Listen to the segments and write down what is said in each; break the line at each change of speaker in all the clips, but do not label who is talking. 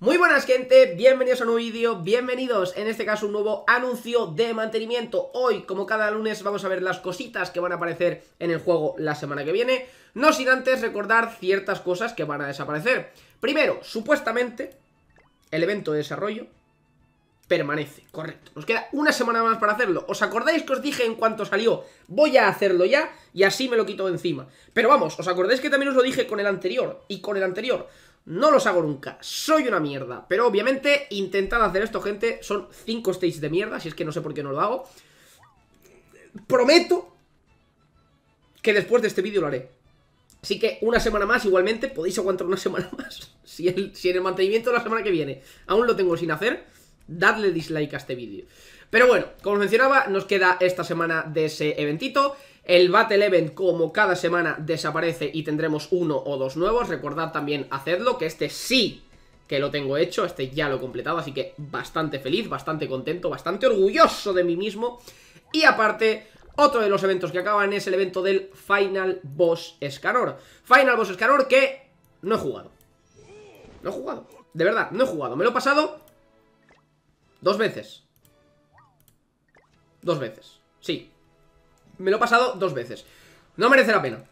Muy buenas gente, bienvenidos a un nuevo vídeo, bienvenidos en este caso un nuevo anuncio de mantenimiento Hoy, como cada lunes, vamos a ver las cositas que van a aparecer en el juego la semana que viene No sin antes recordar ciertas cosas que van a desaparecer Primero, supuestamente, el evento de desarrollo permanece, correcto Nos queda una semana más para hacerlo ¿Os acordáis que os dije en cuanto salió? Voy a hacerlo ya y así me lo quito de encima Pero vamos, ¿os acordáis que también os lo dije con el anterior? Y con el anterior no los hago nunca, soy una mierda Pero obviamente, intentad hacer esto, gente Son 5 stages de mierda, si es que no sé por qué no lo hago Prometo Que después de este vídeo lo haré Así que una semana más igualmente Podéis aguantar una semana más Si, si en el mantenimiento de la semana que viene Aún lo tengo sin hacer Dadle dislike a este vídeo pero bueno, como os mencionaba, nos queda esta semana de ese eventito. El Battle Event, como cada semana, desaparece y tendremos uno o dos nuevos. Recordad también hacerlo, que este sí que lo tengo hecho, este ya lo he completado, así que bastante feliz, bastante contento, bastante orgulloso de mí mismo. Y aparte, otro de los eventos que acaban es el evento del Final Boss Escanor. Final Boss Escanor que no he jugado. No he jugado. De verdad, no he jugado. Me lo he pasado dos veces. Dos veces. Sí me lo he pasado dos veces No merece la pena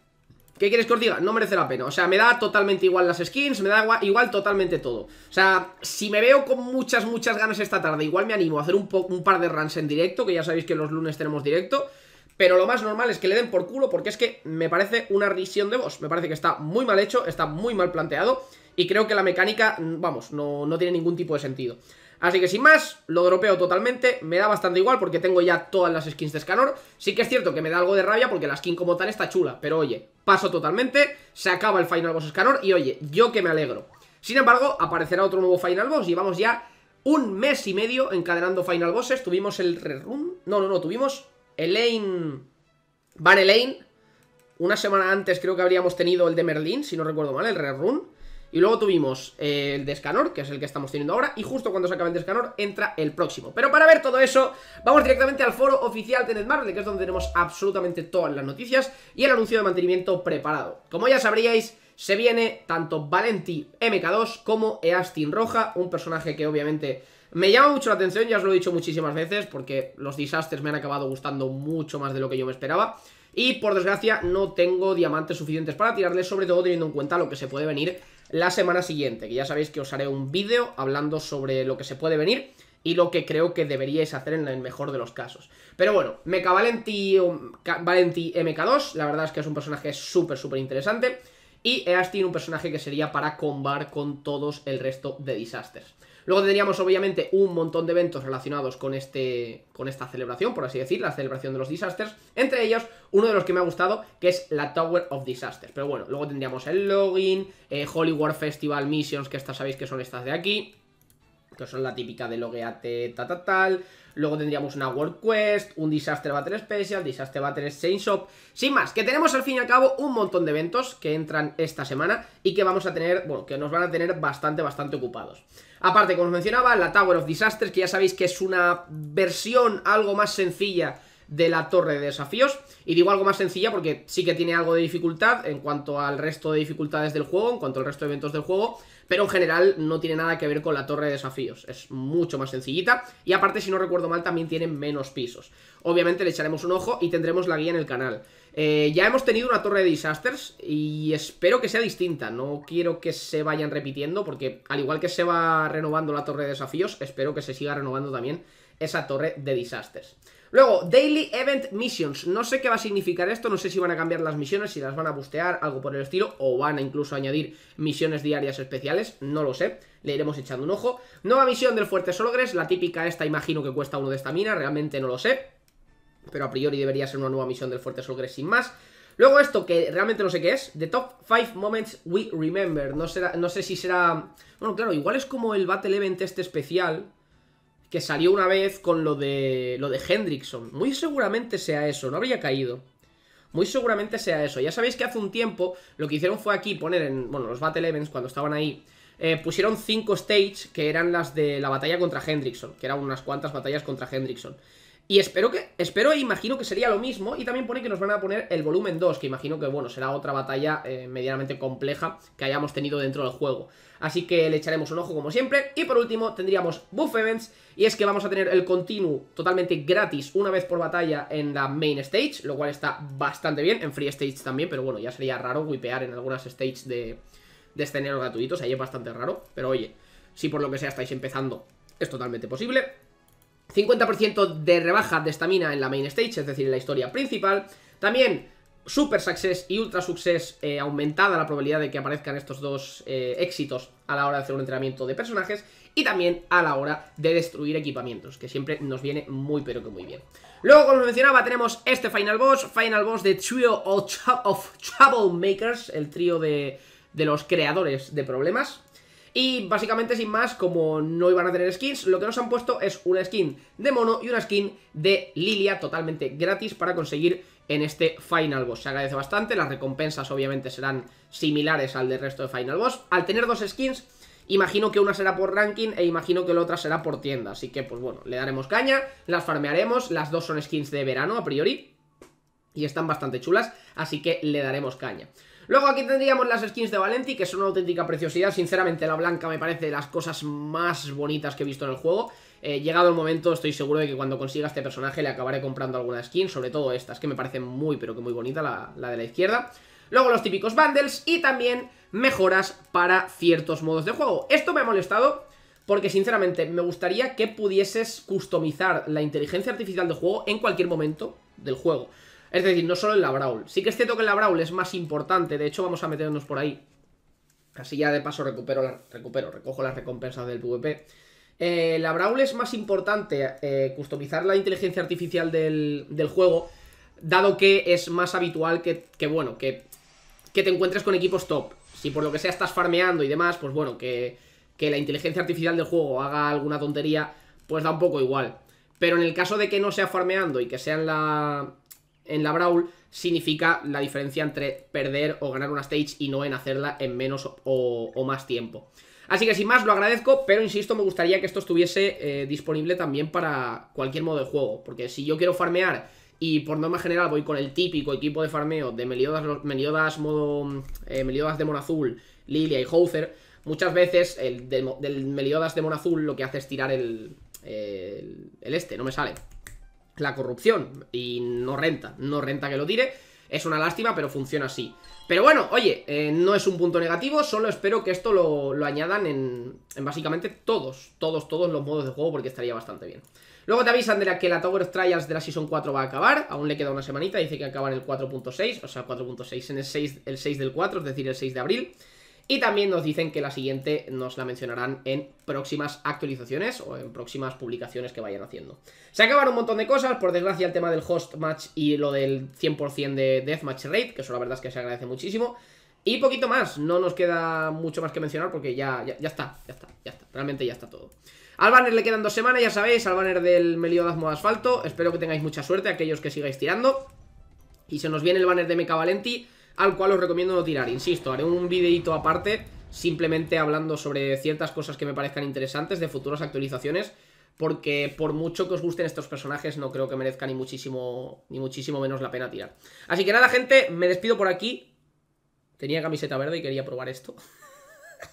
¿Qué quieres que os diga? No merece la pena O sea, me da totalmente igual las skins Me da igual totalmente todo O sea, si me veo con muchas, muchas ganas esta tarde Igual me animo a hacer un, par de runs en directo Que ya sabéis que los lunes tenemos directo pero lo más normal es que le den por culo porque es que me parece una risión de voz Me parece que está muy mal hecho, está muy mal planteado y creo que la mecánica, mm, vamos, no, no tiene ningún tipo de sentido. Así que sin más, lo dropeo totalmente, me da bastante igual porque tengo ya todas las skins de Scanor. Sí que es cierto que me da algo de rabia porque la skin como tal está chula, pero oye, paso totalmente, se acaba el Final Boss Scanor y oye, yo que me alegro. Sin embargo, aparecerá otro nuevo Final Boss y vamos ya un mes y medio encadenando Final Bosses. Tuvimos el Rerun, no, no, no, tuvimos Elaine, Van Elaine, una semana antes creo que habríamos tenido el de Merlin, si no recuerdo mal, el Rerun. Y luego tuvimos eh, el Descanor, que es el que estamos teniendo ahora. Y justo cuando se acaba el Descanor entra el próximo. Pero para ver todo eso, vamos directamente al foro oficial de Netmarble, que es donde tenemos absolutamente todas las noticias y el anuncio de mantenimiento preparado. Como ya sabríais, se viene tanto Valenti MK2 como Eastin Roja, un personaje que obviamente... Me llama mucho la atención, ya os lo he dicho muchísimas veces, porque los disastres me han acabado gustando mucho más de lo que yo me esperaba. Y por desgracia no tengo diamantes suficientes para tirarle, sobre todo teniendo en cuenta lo que se puede venir la semana siguiente, que ya sabéis que os haré un vídeo hablando sobre lo que se puede venir y lo que creo que deberíais hacer en el mejor de los casos. Pero bueno, Mecha Valenti, MK2, la verdad es que es un personaje súper, súper interesante. Y Eastin, un personaje que sería para combar con todos el resto de disasters. Luego tendríamos obviamente un montón de eventos relacionados con, este, con esta celebración, por así decir, la celebración de los disasters. Entre ellos, uno de los que me ha gustado, que es la Tower of Disasters. Pero bueno, luego tendríamos el login, eh, Hollywood Festival Missions, que estas sabéis que son estas de aquí que son la típica de logueate, ta, ta, tal. Luego tendríamos una World Quest, un Disaster Battle Special, Disaster Battle Chain Shop. Sin más, que tenemos al fin y al cabo un montón de eventos que entran esta semana y que vamos a tener, bueno, que nos van a tener bastante, bastante ocupados. Aparte, como os mencionaba, la Tower of Disasters, que ya sabéis que es una versión algo más sencilla de la torre de desafíos. Y digo algo más sencilla porque sí que tiene algo de dificultad en cuanto al resto de dificultades del juego, en cuanto al resto de eventos del juego, pero en general no tiene nada que ver con la torre de desafíos, es mucho más sencillita, y aparte, si no recuerdo mal, también tiene menos pisos. Obviamente le echaremos un ojo y tendremos la guía en el canal. Eh, ya hemos tenido una torre de disasters y espero que sea distinta, no quiero que se vayan repitiendo porque al igual que se va renovando la torre de desafíos, espero que se siga renovando también esa torre de disasters. Luego, Daily Event Missions. No sé qué va a significar esto, no sé si van a cambiar las misiones, si las van a bustear, algo por el estilo, o van a incluso añadir misiones diarias especiales no lo sé. Le iremos echando un ojo. Nueva misión del Fuerte Sologres, la típica esta, imagino que cuesta uno de esta mina, realmente no lo sé. Pero a priori debería ser una nueva misión del Fuerte Sologres sin más. Luego esto, que realmente no sé qué es, The Top 5 Moments We Remember. No, será, no sé si será... Bueno, claro, igual es como el Battle Event este especial que salió una vez con lo de, lo de Hendrickson. Muy seguramente sea eso, no habría caído. Muy seguramente sea eso. Ya sabéis que hace un tiempo lo que hicieron fue aquí poner en, bueno, los Battle Events cuando estaban ahí, eh, pusieron cinco stages que eran las de la batalla contra Hendrickson, que eran unas cuantas batallas contra Hendrickson. Y espero que, espero e imagino que sería lo mismo. Y también pone que nos van a poner el volumen 2, que imagino que, bueno, será otra batalla eh, medianamente compleja que hayamos tenido dentro del juego. Así que le echaremos un ojo como siempre. Y por último tendríamos Buff Events, y es que vamos a tener el continuo totalmente gratis una vez por batalla en la Main Stage, lo cual está bastante bien, en Free Stage también, pero bueno, ya sería raro wipear en algunas stages de, de escenarios este gratuitos, ahí es bastante raro, pero oye, si por lo que sea estáis empezando, es totalmente posible. 50% de rebaja de estamina en la main stage, es decir, en la historia principal. También Super Success y Ultra Success eh, aumentada la probabilidad de que aparezcan estos dos eh, éxitos a la hora de hacer un entrenamiento de personajes y también a la hora de destruir equipamientos, que siempre nos viene muy pero que muy bien. Luego, como os mencionaba, tenemos este Final Boss, Final Boss de Trio of, Troublemakers, el trío de, de los creadores de problemas, y básicamente, sin más, como no iban a tener skins, lo que nos han puesto es una skin de mono y una skin de Lilia totalmente gratis para conseguir en este Final Boss. Se agradece bastante, las recompensas obviamente serán similares al del resto de Final Boss. Al tener dos skins, imagino que una será por ranking e imagino que la otra será por tienda. Así que, pues bueno, le daremos caña, las farmearemos, las dos son skins de verano a priori. Y están bastante chulas, así que le daremos caña. Luego aquí tendríamos las skins de Valenti, que son una auténtica preciosidad. Sinceramente, la blanca me parece de las cosas más bonitas que he visto en el juego. Eh, llegado el momento, estoy seguro de que cuando consiga este personaje le acabaré comprando alguna skin, sobre todo estas, que me parecen muy, pero que muy bonita, la, la de la izquierda. Luego los típicos bundles y también mejoras para ciertos modos de juego. Esto me ha molestado porque sinceramente me gustaría que pudieses customizar la inteligencia artificial del juego en cualquier momento del juego. Es decir, no solo en la Brawl. Sí que este toque que en la Brawl es más importante. De hecho, vamos a meternos por ahí. Así ya de paso recupero, recupero recojo las recompensas del PvP. Eh, la Brawl es más importante eh, customizar la inteligencia artificial del, juego, dado que es más habitual que, bueno, que, te encuentres con equipos top. Si por lo que sea estás farmeando y demás, pues bueno, que, que la inteligencia artificial del juego haga alguna tontería, pues da un poco igual. Pero en el caso de que no sea farmeando y que sea en la, en la Brawl significa la diferencia entre perder o ganar una stage y no en hacerla en menos o, más tiempo. Así que sin más, lo agradezco, pero insisto, me gustaría que esto estuviese eh, disponible también para cualquier modo de juego, porque si yo quiero farmear y por norma general voy con el típico equipo de farmeo de Meliodas, Meliodas modo eh, Meliodas de azul, Lilia y Houser muchas veces el del Meliodas de Azul lo que hace es tirar el este, no me sale, la corrupción. Y no renta, no renta que lo tire. Es una lástima, pero funciona así. Pero bueno, oye, eh, no es un punto negativo, solo espero que esto lo, añadan en, básicamente todos, todos, todos los modos de juego, porque estaría bastante bien. Luego te avisan de la que la Tower of Trials de la Season 4 va a acabar, aún le queda una semanita, dice que acaba en el 4.6, o sea, 4.6 en el el 6 del 4, es decir, el 6 de abril. Y también nos dicen que la siguiente nos la mencionarán en próximas actualizaciones o en próximas publicaciones que vayan haciendo. Se acabaron un montón de cosas, por desgracia el tema del host match y lo del 100% de deathmatch rate, que eso la verdad es que se agradece muchísimo. Y poquito más, no nos queda mucho más que mencionar porque ya, ya, está, ya está, ya está, realmente ya está todo. Al banner le quedan dos semanas, ya sabéis, al banner del de Asfalto. Espero que tengáis mucha suerte, aquellos que sigáis tirando. Y se nos viene el banner de Mecha Valenti al cual os recomiendo no tirar. Insisto, haré un videito aparte, simplemente hablando sobre ciertas cosas que me parezcan interesantes de futuras actualizaciones, porque por mucho que os gusten estos personajes, no creo que merezca ni muchísimo, ni muchísimo menos la pena tirar. Así que nada, gente, me despido por aquí. Tenía camiseta verde y quería probar esto.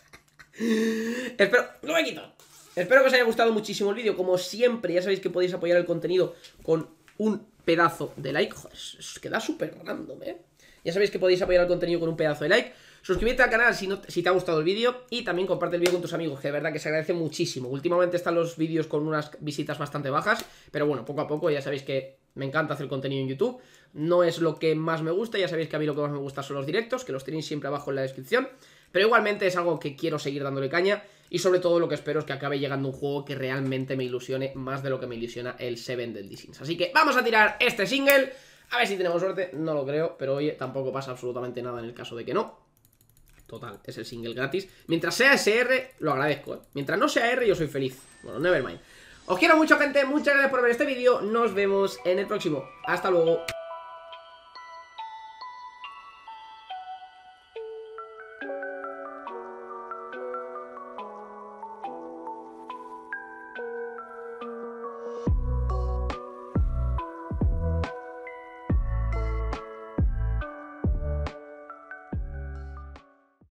Espero... ¡No me quito! Espero que os haya gustado muchísimo el vídeo. Como siempre, ya sabéis que podéis apoyar el contenido con un pedazo de like. Joder, queda súper random, ¿eh? Ya sabéis que podéis apoyar el contenido con un pedazo de like. Suscríbete al canal si, si te ha gustado el vídeo y también comparte el vídeo con tus amigos, que de verdad que se agradece muchísimo. Últimamente están los vídeos con unas visitas bastante bajas, pero bueno, poco a poco ya sabéis que me encanta hacer contenido en YouTube. No es lo que más me gusta, ya sabéis que a mí lo que más me gusta son los directos, que los tenéis siempre abajo en la descripción. Pero igualmente es algo que quiero seguir dándole caña y sobre todo lo que espero es que acabe llegando un juego que realmente me ilusione más de lo que me ilusiona el Seven del Dissings. Así que vamos a tirar este single. A ver si tenemos suerte, no lo creo, pero oye, tampoco pasa absolutamente nada en el caso de que no. Total, es el single gratis. Mientras sea SR, lo agradezco, ¿eh? Mientras no sea R, yo soy feliz. Bueno, nevermind. Os quiero mucho, gente. Muchas gracias por ver este vídeo. Nos vemos en el próximo. Hasta luego.